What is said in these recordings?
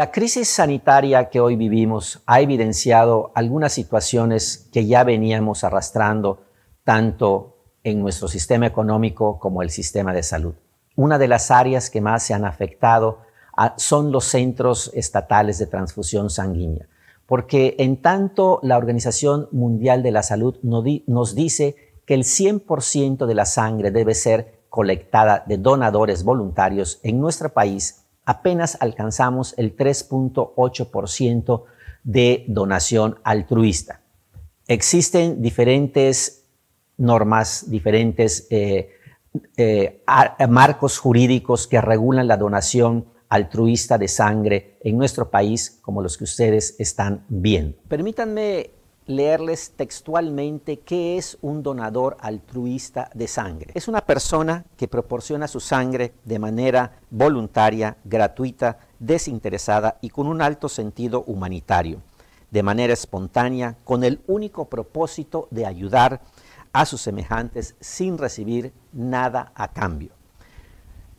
La crisis sanitaria que hoy vivimos ha evidenciado algunas situaciones que ya veníamos arrastrando tanto en nuestro sistema económico como el sistema de salud. Una de las áreas que más se han afectado ah, son los centros estatales de transfusión sanguínea, porque en tanto la Organización Mundial de la Salud nos dice que el 100% de la sangre debe ser colectada de donadores voluntarios en nuestro país apenas alcanzamos el 3.8% de donación altruista. Existen diferentes normas, diferentes eh, eh, marcos jurídicos que regulan la donación altruista de sangre en nuestro país, como los que ustedes están viendo. Permítanme leerles textualmente qué es un donador altruista de sangre. Es una persona que proporciona su sangre de manera voluntaria, gratuita, desinteresada y con un alto sentido humanitario, de manera espontánea, con el único propósito de ayudar a sus semejantes sin recibir nada a cambio.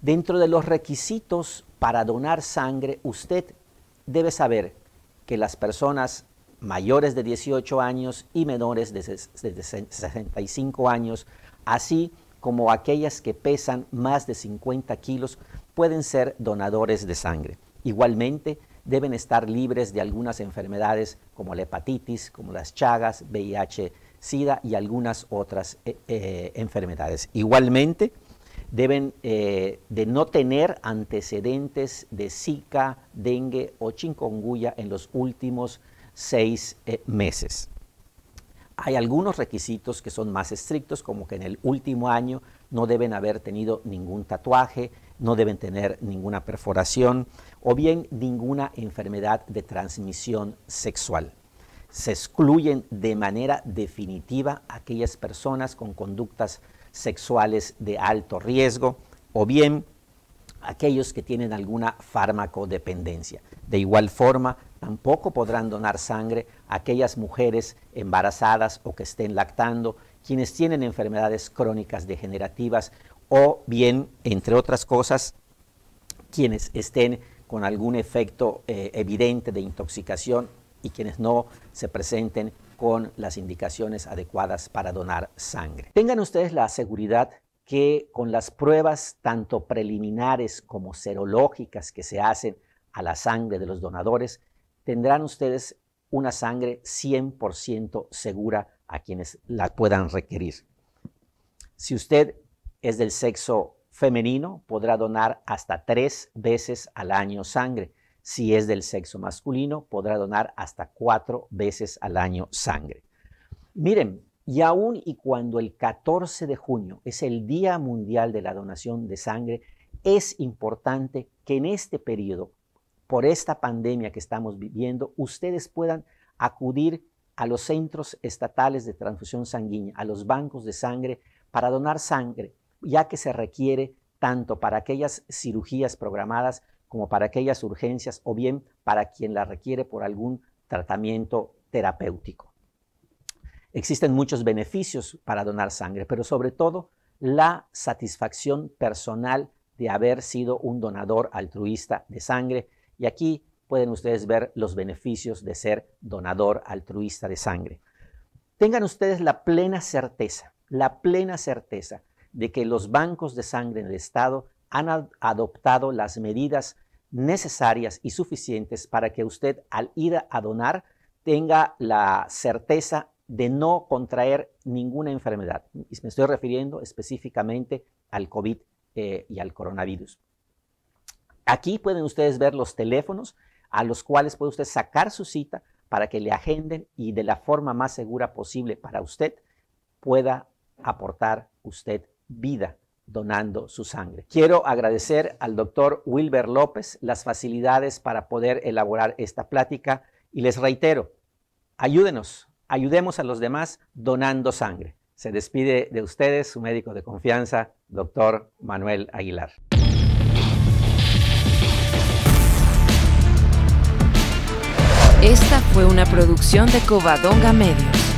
Dentro de los requisitos para donar sangre, usted debe saber que las personas mayores de 18 años y menores de 65 años, así como aquellas que pesan más de 50 kilos pueden ser donadores de sangre. Igualmente, deben estar libres de algunas enfermedades como la hepatitis, como las chagas, VIH, SIDA y algunas otras eh, eh, enfermedades. Igualmente, deben eh, de no tener antecedentes de Zika, dengue o chikungunya en los últimos seis eh, meses. Hay algunos requisitos que son más estrictos, como que en el último año no deben haber tenido ningún tatuaje, no deben tener ninguna perforación o bien ninguna enfermedad de transmisión sexual. Se excluyen de manera definitiva aquellas personas con conductas sexuales de alto riesgo o bien aquellos que tienen alguna fármacodependencia. De igual forma, tampoco podrán donar sangre a aquellas mujeres embarazadas o que estén lactando, quienes tienen enfermedades crónicas degenerativas o bien, entre otras cosas, quienes estén con algún efecto eh, evidente de intoxicación y quienes no se presenten con las indicaciones adecuadas para donar sangre. Tengan ustedes la seguridad que con las pruebas tanto preliminares como serológicas que se hacen a la sangre de los donadores, tendrán ustedes una sangre 100% segura a quienes la puedan requerir. Si usted es del sexo femenino, podrá donar hasta tres veces al año sangre. Si es del sexo masculino, podrá donar hasta cuatro veces al año sangre. Miren, y aún y cuando el 14 de junio es el Día Mundial de la Donación de Sangre, es importante que en este periodo, por esta pandemia que estamos viviendo, ustedes puedan acudir a los centros estatales de transfusión sanguínea, a los bancos de sangre, para donar sangre, ya que se requiere tanto para aquellas cirugías programadas como para aquellas urgencias o bien para quien la requiere por algún tratamiento terapéutico. Existen muchos beneficios para donar sangre, pero sobre todo la satisfacción personal de haber sido un donador altruista de sangre. Y aquí pueden ustedes ver los beneficios de ser donador altruista de sangre. Tengan ustedes la plena certeza, la plena certeza de que los bancos de sangre en el Estado han adoptado las medidas necesarias y suficientes para que usted al ir a donar tenga la certeza de no contraer ninguna enfermedad. Y me estoy refiriendo específicamente al COVID eh, y al coronavirus. Aquí pueden ustedes ver los teléfonos a los cuales puede usted sacar su cita para que le agenden y de la forma más segura posible para usted pueda aportar usted vida donando su sangre. Quiero agradecer al doctor Wilber López las facilidades para poder elaborar esta plática y les reitero, ayúdenos ayudemos a los demás donando sangre. Se despide de ustedes su médico de confianza, doctor Manuel Aguilar. Esta fue una producción de Covadonga Medios.